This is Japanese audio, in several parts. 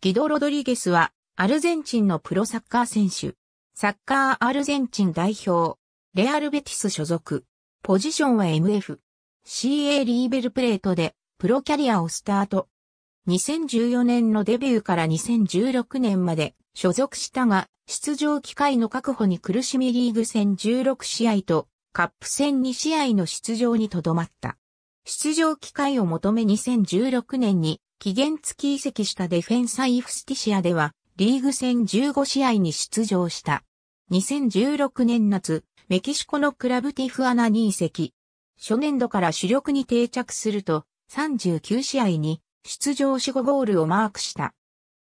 ギド・ロドリゲスは、アルゼンチンのプロサッカー選手。サッカーアルゼンチン代表。レアル・ベティス所属。ポジションは MF。CA リーベルプレートで、プロキャリアをスタート。2014年のデビューから2016年まで所属したが、出場機会の確保に苦しみリーグ戦16試合と、カップ戦2試合の出場にとどまった。出場機会を求め2016年に期限付き移籍したデフェンサイフスティシアでは、リーグ戦15試合に出場した。2016年夏、メキシコのクラブティフアナに移籍。初年度から主力に定着すると、39試合に出場し5ゴールをマークした。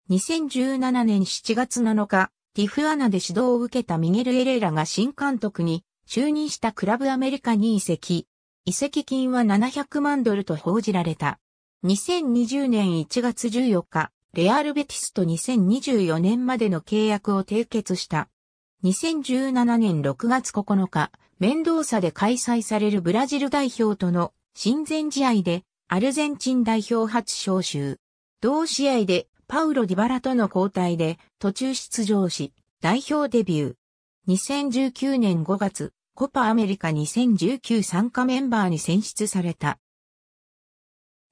2017年7月7日、ティフアナで指導を受けたミゲル・エレーラが新監督に就任したクラブアメリカに移籍。移籍金は700万ドルと報じられた。2020年1月14日、レアルベティスと2024年までの契約を締結した。2017年6月9日、メンドーサで開催されるブラジル代表との親善試合でアルゼンチン代表初招集。同試合でパウロ・ディバラとの交代で途中出場し、代表デビュー。2019年5月、コパアメリカ2019参加メンバーに選出された。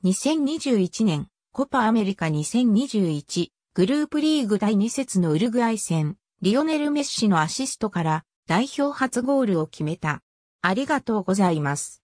2021年、コパアメリカ2021グループリーグ第2節のウルグアイ戦、リオネル・メッシのアシストから代表初ゴールを決めた。ありがとうございます。